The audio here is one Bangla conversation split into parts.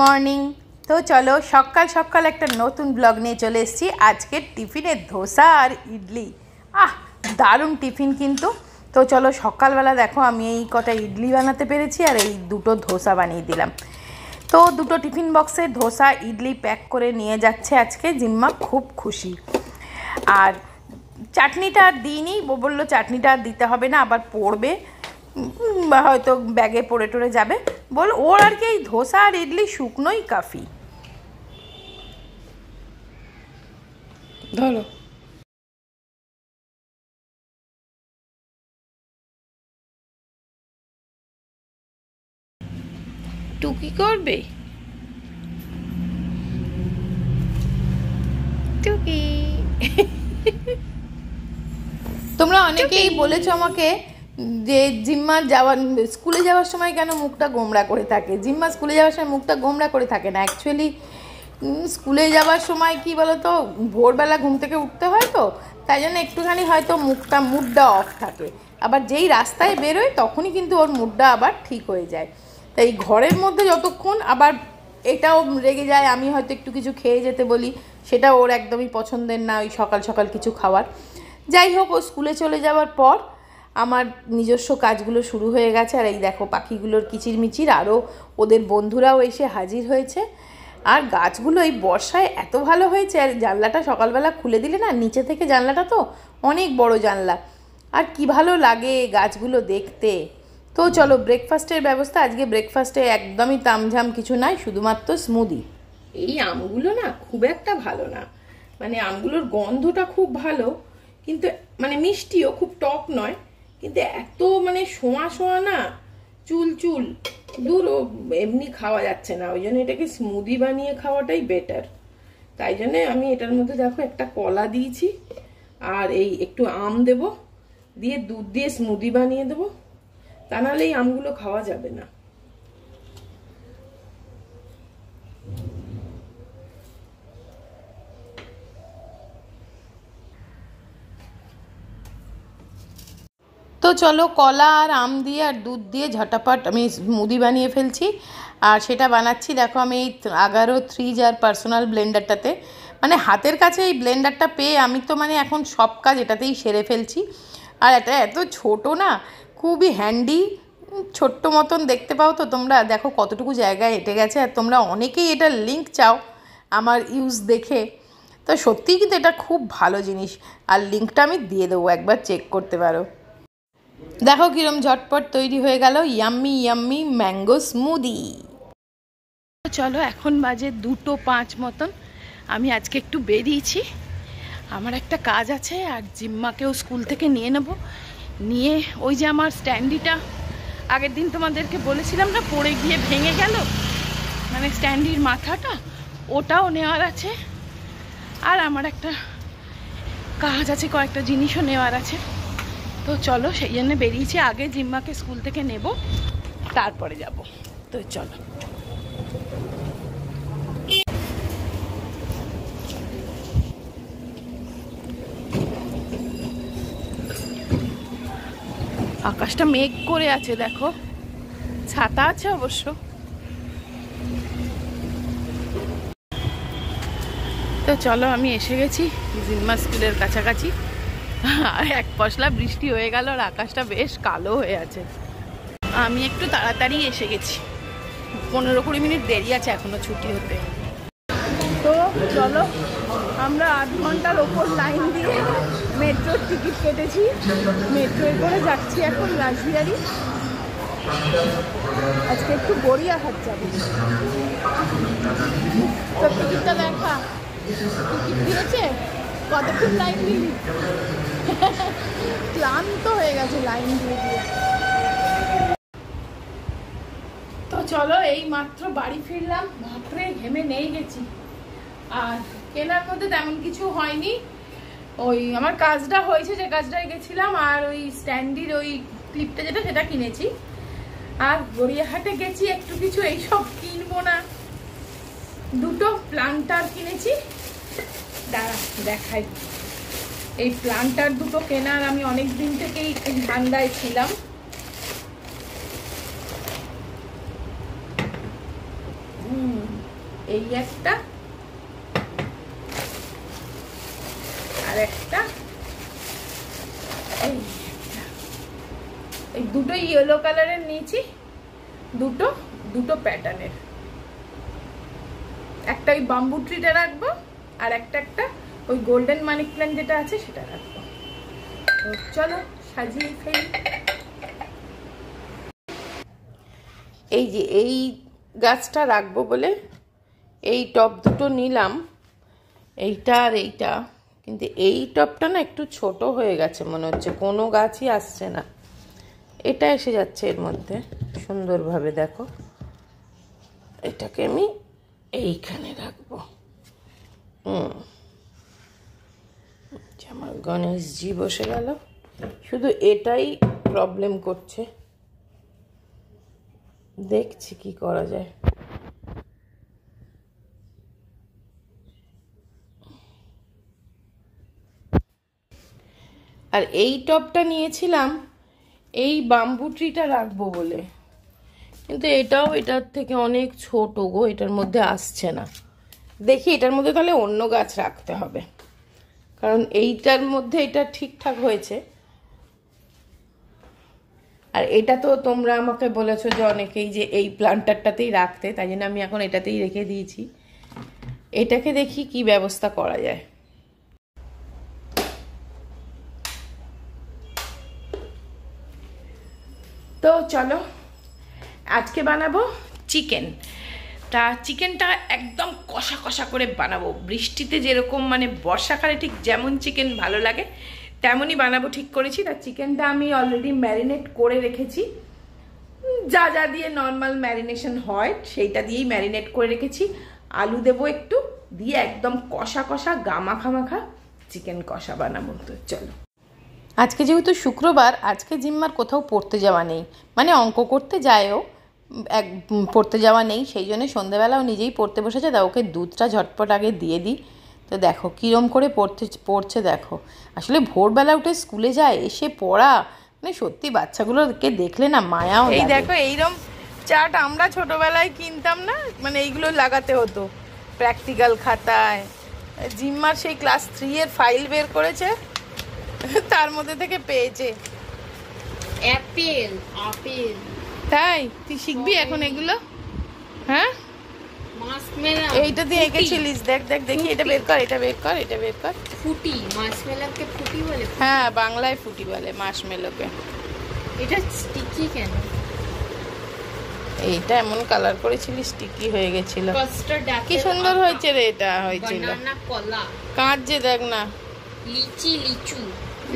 মর্নিং তো চলো সকাল সকাল একটা নতুন ব্লগ নিয়ে চলে এসেছি আজকের টিফিনে ধোসা আর ইডলি আহ দারুণ টিফিন কিন্তু তো চলো সকালবেলা দেখো আমি এই কটা ইডলি বানাতে পেরেছি আর এই দুটো ধোসা বানিয়ে দিলাম তো দুটো টিফিন বক্সে ধোসা ইডলি প্যাক করে নিয়ে যাচ্ছে আজকে জিম্মা খুব খুশি আর চাটনিটা আর দিইনি বললো চাটনিটা আর দিতে হবে না আবার পড়বে হয়তো ব্যাগে পড়ে টরে যাবে বল ওর আর কি এই ধোসা আর ইডলি শুকনোই কাফি ধরো টুকি করবে টুকি তোমরা অনেকেই বলেছো আমাকে যে জিম্মা যাওয়ার স্কুলে যাওয়ার সময় কেন মুখটা গোমড়া করে থাকে জিম্মা স্কুলে যাওয়ার সময় মুখটা গোমড়া করে থাকে না অ্যাকচুয়ালি স্কুলে যাওয়ার সময় কি বলতো ভোরবেলা ঘুম থেকে উঠতে হয় তো তাই জন্য একটুখানি হয়তো মুখটা মুডটা অফ থাকে আবার যেই রাস্তায় বেরোয় তখনই কিন্তু ওর মুডটা আবার ঠিক হয়ে যায় তাই ঘরের মধ্যে যতক্ষণ আবার এটাও রেগে যায় আমি হয়তো একটু কিছু খেয়ে যেতে বলি সেটা ওর একদমই পছন্দের না ওই সকাল সকাল কিছু খাওয়ার যাই হোক ও স্কুলে চলে যাওয়ার পর আমার নিজস্ব কাজগুলো শুরু হয়ে গেছে আর এই দেখো পাখিগুলোর কিচিরমিচির আরও ওদের বন্ধুরাও এসে হাজির হয়েছে আর গাছগুলো এই বর্ষায় এত ভালো হয়েছে আর জানলাটা সকালবেলা খুলে দিলে না নিচে থেকে জানলাটা তো অনেক বড় জানলা আর কি ভালো লাগে গাছগুলো দেখতে তো চলো ব্রেকফাস্টের ব্যবস্থা আজকে ব্রেকফাস্টে একদমই তামঝাম কিছু নাই শুধুমাত্র স্মুদি এই আমগুলো না খুব একটা ভালো না মানে আমগুলোর গন্ধটা খুব ভালো কিন্তু মানে মিষ্টিও খুব টক নয় কিন্তু এত মানে সোয়া সোয়া না চুল চুল দূর এমনি খাওয়া যাচ্ছে না ওই জন্য এটাকে স্মুদি বানিয়ে খাওয়াটাই বেটার তাই জন্যে আমি এটার মধ্যে দেখো একটা কলা দিয়েছি আর এই একটু আম দেব দিয়ে দুধ দিয়ে স্মুদি বানিয়ে দেবো তা নাহলে এই আমগুলো খাওয়া যাবে না তো চলো কলা আর আম দিয়ে আর দুধ দিয়ে ঝটাপট আমি মুদি বানিয়ে ফেলছি আর সেটা বানাচ্ছি দেখো আমি এই আগারো থ্রি জার পার্সোনাল ব্লেন্ডারটাতে মানে হাতের কাছে এই ব্লেন্ডারটা পেয়ে আমি তো মানে এখন সব কাজ এটাতেই সেরে ফেলছি আর এটা এত ছোট না খুবই হ্যান্ডি ছোট্ট মতন দেখতে পাও তো তোমরা দেখো কতটুকু জায়গায় এঁটে গেছে আর তোমরা অনেকেই এটা লিঙ্ক চাও আমার ইউজ দেখে তো সত্যিই কিন্তু এটা খুব ভালো জিনিস আর লিঙ্কটা আমি দিয়ে দেবো একবার চেক করতে পারো দেখো কিরম ঝটপট তৈরি হয়ে গেল ইয়াম্মি ইয়াম্মি ম্যাঙ্গো স্মুদি চলো এখন বাজে দুটো পাঁচ মতন আমি আজকে একটু বেরিয়েছি আমার একটা কাজ আছে আর জিম্মাকেও স্কুল থেকে নিয়ে নেব নিয়ে ওই যে আমার স্ট্যান্ডিটা আগের দিন তোমাদেরকে বলেছিলাম না পড়ে গিয়ে ভেঙে গেল মানে স্ট্যান্ডির মাথাটা ওটাও নেওয়ার আছে আর আমার একটা কাজ আছে কয়েকটা জিনিসও নেওয়ার আছে তো চলো সেই জন্য বেরিয়েছি আগে জিম্মাকে স্কুল থেকে নেব তারপরে যাব তো চলো আকাশটা মেঘ করে আছে দেখো ছাতা আছে অবশ্য তো চলো আমি এসে গেছি জিম্মা স্কুলের কাছাকাছি এক পশলা বৃষ্টি হয়ে গেল আর আকাশটা বেশ কালো হয়ে আছে আমি একটু তাড়াতাড়ি এসে গেছি পনেরো কুড়ি মিনিট দেরি আছে এখনো ছুটি হতে তো চলো আমরা আধ ঘন্টার ওপর লাইন দিয়ে মেট্রোর টিকিট কেটেছি মেট্রোয় করে যাচ্ছি এখন রাজবিহারি আজকে একটু গড়িয়াহাট যাবো তো টিকিটটা দেখা টিকিট দিয়েছে কতক্ষণ লাইন দিলি ক্লান্ত হয়ে গেছে লাইন দিয়ে দিয়ে তো চলো এই মাত্র বাড়ি ফিরলাম ভাপড়ে ঘেমে নেই গেছি আর কেনার মধ্যে তেমন কিছু হয়নি ওই আমার কাজটা হয়েছে যে কাজটায় গেছিলাম আর ওই স্ট্যান্ডির ওই ক্লিপটা যেটা সেটা কিনেছি আর গড়িয়াহাটে গেছি একটু কিছু এইসব কিনবো না দুটো প্লান্টার কিনেছি দাঁড়া দেখাই এই প্লান্টার দুটো কেনার আমি অনেক দিন থেকেই ধান্দায় ছিলাম এই একটা আর একটা এই এই দুটো ইয়েলো কালারের নিয়েছি দুটো দুটো প্যাটার্নের একটা ওই বাম্বু ট্রিটা রাখবো আর একটা একটা ওই গোল্ডেন মানি প্ল্যান্ট যেটা আছে সেটা রাখবো চলো সাজিয়ে ফেলি এই যে এই গাছটা রাখবো বলে এই টপ দুটো নিলাম এইটা আর এইটা কিন্তু এই টপটা না একটু ছোট হয়ে গেছে মনে হচ্ছে কোনো গাছই আসছে না এটা এসে যাচ্ছে এর মধ্যে সুন্দরভাবে দেখো এটাকে আমি এইখানে রাখবো হুম গণেশজি বসে গেল শুধু এটাই প্রবলেম করছে দেখছি কি করা যায় আর এই টপটা নিয়েছিলাম এই বাম্বু ট্রিটা রাখবো বলে কিন্তু এটাও এটার থেকে অনেক ছোট গো এটার মধ্যে আসছে না দেখি এটার মধ্যে তাহলে অন্য গাছ রাখতে হবে কারণ এইটার মধ্যে এটা ঠিকঠাক হয়েছে আর এটা তো তোমরা আমাকে বলেছো যে অনেকেই যে এই প্লান্টারটাতেই রাখতে তাই জন্য আমি এখন এটাতেই রেখে দিয়েছি এটাকে দেখি কি ব্যবস্থা করা যায় তো চলো আজকে বানাবো চিকেন তা চিকেনটা একদম কষা কষা করে বানাবো বৃষ্টিতে যেরকম মানে বর্ষাকালে ঠিক যেমন চিকেন ভালো লাগে তেমনই বানাবো ঠিক করেছি তা চিকেনটা আমি অলরেডি ম্যারিনেট করে রেখেছি যা যা দিয়ে নর্মাল ম্যারিনেশন হয় সেইটা দিয়েই ম্যারিনেট করে রেখেছি আলু দেবো একটু দিয়ে একদম কষা কষা গামাখামাখা চিকেন কষা বানাবো তো চলো আজকে যেহেতু শুক্রবার আজকে জিম্মার কোথাও পড়তে যাওয়া নেই মানে অঙ্ক করতে যায়ও এক পড়তে যাওয়া নেই সেই জন্য সন্ধেবেলাও নিজেই পড়তে বসেছে তা ওকে দুধটা ঝটপট আগে দিয়ে দিই তো দেখো কীরম করে পড়তে পড়ছে দেখো আসলে ভোরবেলা উঠে স্কুলে যায় এসে পড়া মানে সত্যি বাচ্চাগুলোকে দেখলে না মায়াও এই দেখো এইরকম চাট আমরা ছোটবেলায় কিনতাম না মানে এইগুলো লাগাতে হতো প্র্যাকটিক্যাল খাতায় জিম্মার সেই ক্লাস থ্রি এর ফাইল বের করেছে তার মধ্যে থেকে পেয়েছে অ্যাপেল আপেল তাই তুই শিখবি এখন এগুলো হ্যাঁ এইটা দিয়ে এঁকেছিলিস দেখ দেখ দেখি এটা বের কর এটা বের কর এটা বের কর বলে হ্যাঁ বাংলায় বলে এটা স্টিকি কেন এইটা এমন কালার হয়ে কি সুন্দর হয়েছে রে এটা হয়েছিল কাঁচ যে দেখ না লিচি লিচু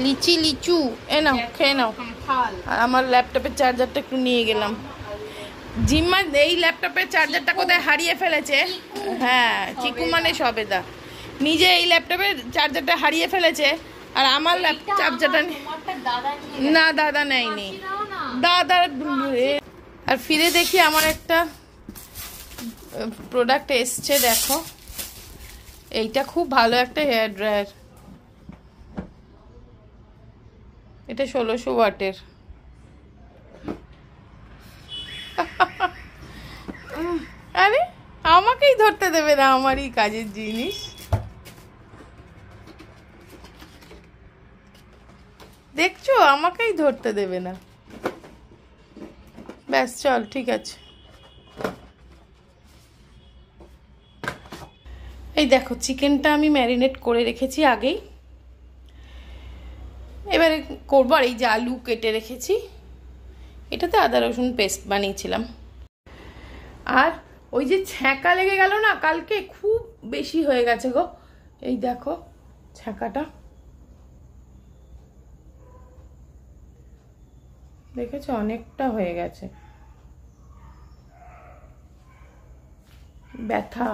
লিচি লিচু এ নাও খেয়ে নাও আমার ল্যাপটপের চার্জারটা একটু নিয়ে গেলাম জিম্মার এই ল্যাপটপের চার্জারটা কোথায় হারিয়ে ফেলেছে হ্যাঁ চিকু মানে সবেদা নিজে এই ল্যাপটপের চার্জারটা হারিয়ে ফেলেছে আর আমার ল্যাপটপ চার্জারটা না দাদা নেয়নি দাদা আর ফিরে দেখি আমার একটা প্রোডাক্ট এসছে দেখো এইটা খুব ভালো একটা হেয়ার ড্রায়ার এটা ষোলোশো ওয়াটের আরে আমাকেই ধরতে দেবে না আমারই কাজের জিনিস দেখছো আমাকেই ধরতে দেবে না ব্যাস চল ঠিক আছে এই দেখো চিকেনটা আমি ম্যারিনেট করে রেখেছি আগেই করবো আর এই যে আলু কেটে রেখেছি এটাতে আদা রসুন পেস্ট বানিয়েছিলাম আর ওই যে ছ্যাঁকা লেগে গেল না কালকে খুব বেশি হয়ে গেছে গো এই দেখো ছ্যাঁকাটা দেখেছো অনেকটা হয়ে গেছে ব্যথা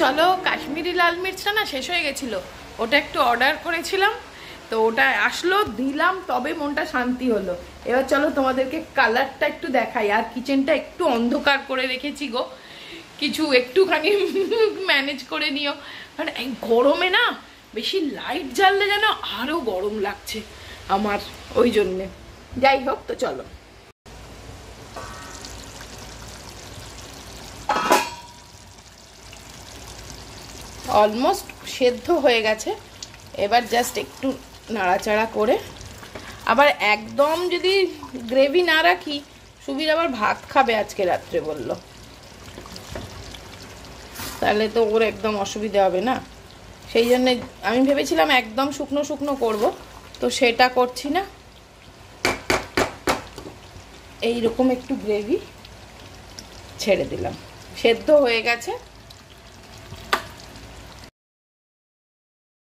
চলো কাশ্মীরি লাল মির্চটা না শেষ হয়ে গেছিলো ওটা একটু অর্ডার করেছিলাম তো ওটা আসলো দিলাম তবে মনটা শান্তি হলো এবার চলো তোমাদেরকে কালারটা একটু দেখাই আর কিচেনটা একটু অন্ধকার করে রেখেছি গো কিছু একটুখানি ম্যানেজ করে নিও মানে এই গরমে না বেশি লাইট জ্বাললে যেন আরও গরম লাগছে আমার ওই জন্যে যাই হোক তো চলো অলমোস্ট সেদ্ধ হয়ে গেছে এবার জাস্ট একটু নাড়াচাড়া করে আবার একদম যদি গ্রেভি না রাখি সুবির আবার ভাত খাবে আজকে রাত্রে বলল তাহলে তো ওর একদম অসুবিধা হবে না সেই জন্যে আমি ভেবেছিলাম একদম শুকনো শুকনো করব তো সেটা করছি না এই রকম একটু গ্রেভি ছেড়ে দিলাম সেদ্ধ হয়ে গেছে